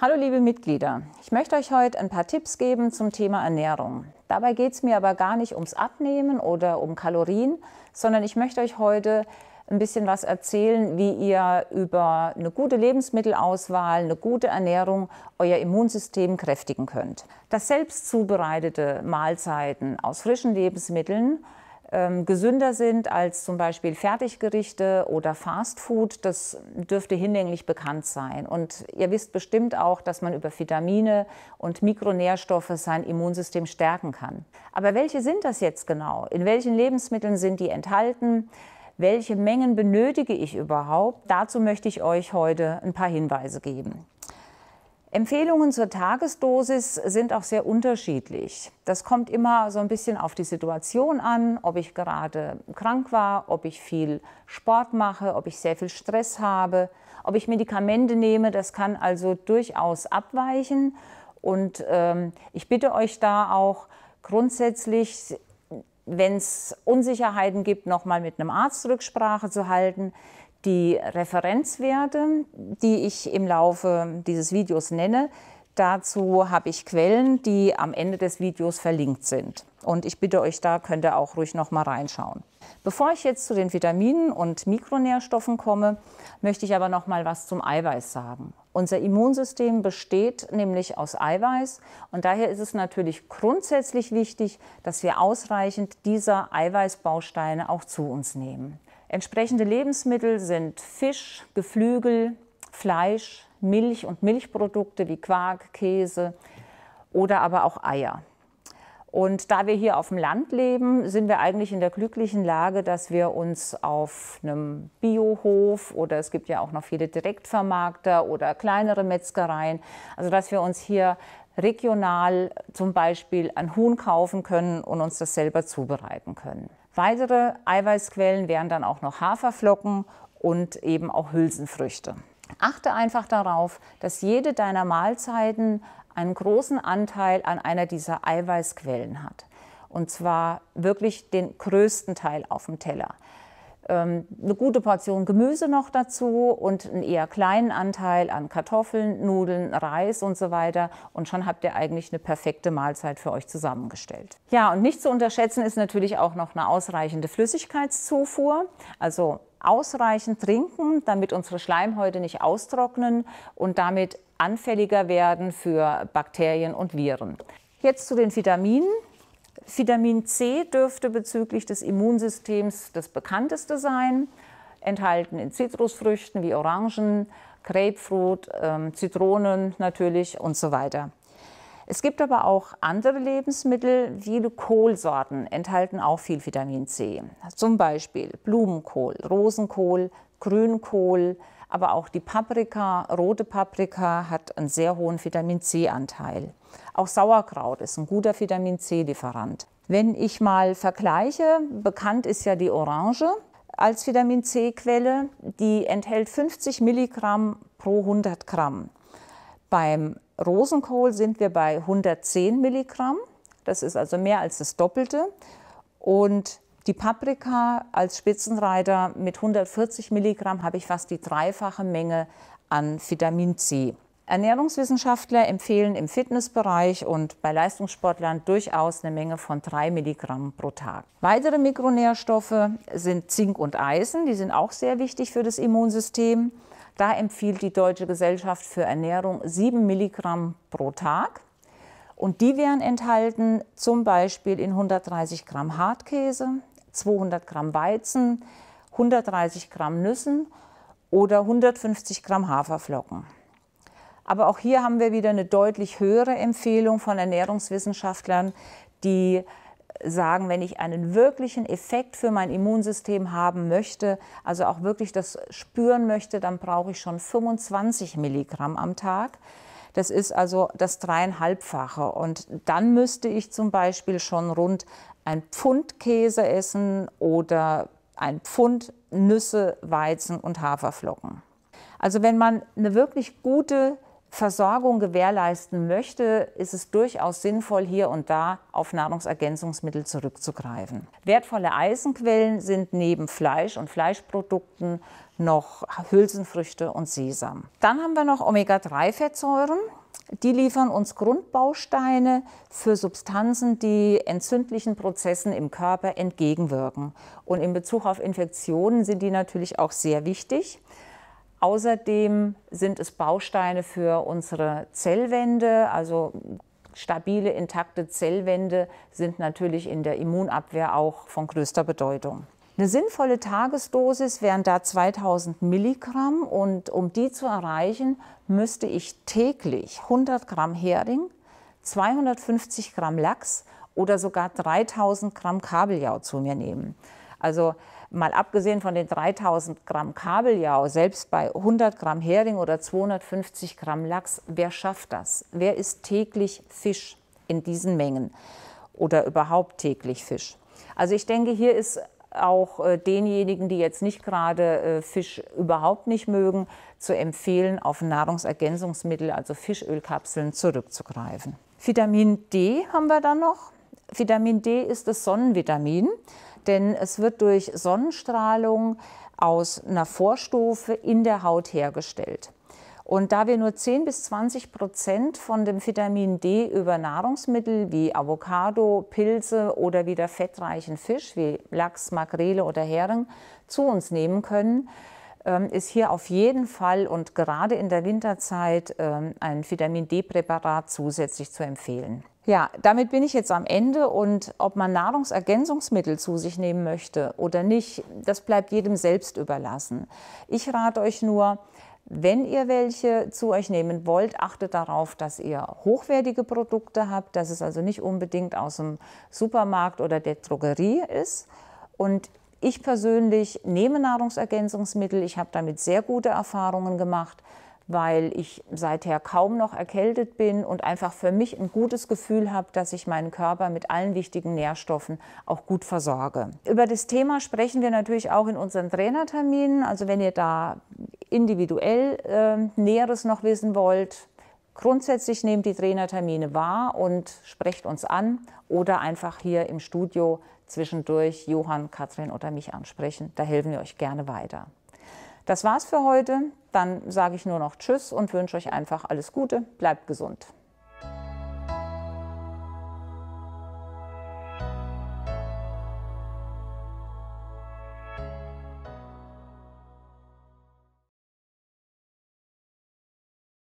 Hallo liebe Mitglieder, ich möchte euch heute ein paar Tipps geben zum Thema Ernährung. Dabei geht es mir aber gar nicht ums Abnehmen oder um Kalorien, sondern ich möchte euch heute ein bisschen was erzählen, wie ihr über eine gute Lebensmittelauswahl, eine gute Ernährung euer Immunsystem kräftigen könnt. Dass selbst zubereitete Mahlzeiten aus frischen Lebensmitteln ähm, gesünder sind als zum Beispiel Fertiggerichte oder Fastfood, das dürfte hinlänglich bekannt sein. Und ihr wisst bestimmt auch, dass man über Vitamine und Mikronährstoffe sein Immunsystem stärken kann. Aber welche sind das jetzt genau? In welchen Lebensmitteln sind die enthalten? Welche Mengen benötige ich überhaupt? Dazu möchte ich euch heute ein paar Hinweise geben. Empfehlungen zur Tagesdosis sind auch sehr unterschiedlich. Das kommt immer so ein bisschen auf die Situation an, ob ich gerade krank war, ob ich viel Sport mache, ob ich sehr viel Stress habe, ob ich Medikamente nehme. Das kann also durchaus abweichen. Und ähm, ich bitte euch da auch grundsätzlich, wenn es Unsicherheiten gibt, nochmal mit einem Arzt Rücksprache zu halten. Die Referenzwerte, die ich im Laufe dieses Videos nenne, dazu habe ich Quellen, die am Ende des Videos verlinkt sind. Und ich bitte euch, da könnt ihr auch ruhig noch mal reinschauen. Bevor ich jetzt zu den Vitaminen und Mikronährstoffen komme, möchte ich aber noch mal was zum Eiweiß sagen. Unser Immunsystem besteht nämlich aus Eiweiß und daher ist es natürlich grundsätzlich wichtig, dass wir ausreichend dieser Eiweißbausteine auch zu uns nehmen. Entsprechende Lebensmittel sind Fisch, Geflügel, Fleisch, Milch und Milchprodukte wie Quark, Käse oder aber auch Eier. Und da wir hier auf dem Land leben, sind wir eigentlich in der glücklichen Lage, dass wir uns auf einem Biohof oder es gibt ja auch noch viele Direktvermarkter oder kleinere Metzgereien, also dass wir uns hier regional zum Beispiel ein Huhn kaufen können und uns das selber zubereiten können. Weitere Eiweißquellen wären dann auch noch Haferflocken und eben auch Hülsenfrüchte. Achte einfach darauf, dass jede deiner Mahlzeiten einen großen Anteil an einer dieser Eiweißquellen hat. Und zwar wirklich den größten Teil auf dem Teller. Ähm, eine gute Portion Gemüse noch dazu und einen eher kleinen Anteil an Kartoffeln, Nudeln, Reis und so weiter. Und schon habt ihr eigentlich eine perfekte Mahlzeit für euch zusammengestellt. Ja, und nicht zu unterschätzen ist natürlich auch noch eine ausreichende Flüssigkeitszufuhr. Also ausreichend trinken, damit unsere Schleimhäute nicht austrocknen und damit anfälliger werden für Bakterien und Viren. Jetzt zu den Vitaminen. Vitamin C dürfte bezüglich des Immunsystems das bekannteste sein, enthalten in Zitrusfrüchten wie Orangen, Grapefruit, ähm, Zitronen natürlich und so weiter. Es gibt aber auch andere Lebensmittel, wie Kohlsorten enthalten auch viel Vitamin C. Zum Beispiel Blumenkohl, Rosenkohl, Grünkohl, aber auch die Paprika, rote Paprika hat einen sehr hohen Vitamin C-Anteil. Auch Sauerkraut ist ein guter Vitamin C-Lieferant. Wenn ich mal vergleiche, bekannt ist ja die Orange als Vitamin C-Quelle. Die enthält 50 Milligramm pro 100 Gramm. Beim Rosenkohl sind wir bei 110 Milligramm. Das ist also mehr als das Doppelte. Und die Paprika als Spitzenreiter mit 140 Milligramm habe ich fast die dreifache Menge an Vitamin C. Ernährungswissenschaftler empfehlen im Fitnessbereich und bei Leistungssportlern durchaus eine Menge von 3 Milligramm pro Tag. Weitere Mikronährstoffe sind Zink und Eisen, die sind auch sehr wichtig für das Immunsystem. Da empfiehlt die Deutsche Gesellschaft für Ernährung 7 Milligramm pro Tag. Und die wären enthalten zum Beispiel in 130 Gramm Hartkäse, 200 Gramm Weizen, 130 Gramm Nüssen oder 150 Gramm Haferflocken. Aber auch hier haben wir wieder eine deutlich höhere Empfehlung von Ernährungswissenschaftlern, die sagen, wenn ich einen wirklichen Effekt für mein Immunsystem haben möchte, also auch wirklich das spüren möchte, dann brauche ich schon 25 Milligramm am Tag. Das ist also das dreieinhalbfache. Und dann müsste ich zum Beispiel schon rund ein Pfund Käse essen oder ein Pfund Nüsse, Weizen und Haferflocken. Also wenn man eine wirklich gute Versorgung gewährleisten möchte, ist es durchaus sinnvoll, hier und da auf Nahrungsergänzungsmittel zurückzugreifen. Wertvolle Eisenquellen sind neben Fleisch und Fleischprodukten noch Hülsenfrüchte und Sesam. Dann haben wir noch Omega-3-Fettsäuren. Die liefern uns Grundbausteine für Substanzen, die entzündlichen Prozessen im Körper entgegenwirken. Und in Bezug auf Infektionen sind die natürlich auch sehr wichtig. Außerdem sind es Bausteine für unsere Zellwände, also stabile, intakte Zellwände sind natürlich in der Immunabwehr auch von größter Bedeutung. Eine sinnvolle Tagesdosis wären da 2000 Milligramm und um die zu erreichen, müsste ich täglich 100 Gramm Hering, 250 Gramm Lachs oder sogar 3000 Gramm Kabeljau zu mir nehmen. Also mal abgesehen von den 3000 Gramm Kabeljau, selbst bei 100 Gramm Hering oder 250 Gramm Lachs, wer schafft das? Wer isst täglich Fisch in diesen Mengen oder überhaupt täglich Fisch? Also ich denke, hier ist auch äh, denjenigen, die jetzt nicht gerade äh, Fisch überhaupt nicht mögen, zu empfehlen, auf Nahrungsergänzungsmittel, also Fischölkapseln, zurückzugreifen. Vitamin D haben wir dann noch. Vitamin D ist das Sonnenvitamin, denn es wird durch Sonnenstrahlung aus einer Vorstufe in der Haut hergestellt. Und da wir nur 10 bis 20 Prozent von dem Vitamin D über Nahrungsmittel wie Avocado, Pilze oder wieder fettreichen Fisch wie Lachs, Makrele oder Hering zu uns nehmen können, ähm, ist hier auf jeden Fall und gerade in der Winterzeit ähm, ein Vitamin D-Präparat zusätzlich zu empfehlen. Ja, damit bin ich jetzt am Ende und ob man Nahrungsergänzungsmittel zu sich nehmen möchte oder nicht, das bleibt jedem selbst überlassen. Ich rate euch nur, wenn ihr welche zu euch nehmen wollt, achtet darauf, dass ihr hochwertige Produkte habt, dass es also nicht unbedingt aus dem Supermarkt oder der Drogerie ist. Und ich persönlich nehme Nahrungsergänzungsmittel. Ich habe damit sehr gute Erfahrungen gemacht, weil ich seither kaum noch erkältet bin und einfach für mich ein gutes Gefühl habe, dass ich meinen Körper mit allen wichtigen Nährstoffen auch gut versorge. Über das Thema sprechen wir natürlich auch in unseren Trainerterminen. Also wenn ihr da individuell äh, Näheres noch wissen wollt, Grundsätzlich nehmt die Trainertermine wahr und sprecht uns an oder einfach hier im Studio zwischendurch Johann, Katrin oder mich ansprechen. Da helfen wir euch gerne weiter. Das war's für heute. Dann sage ich nur noch Tschüss und wünsche euch einfach alles Gute. Bleibt gesund.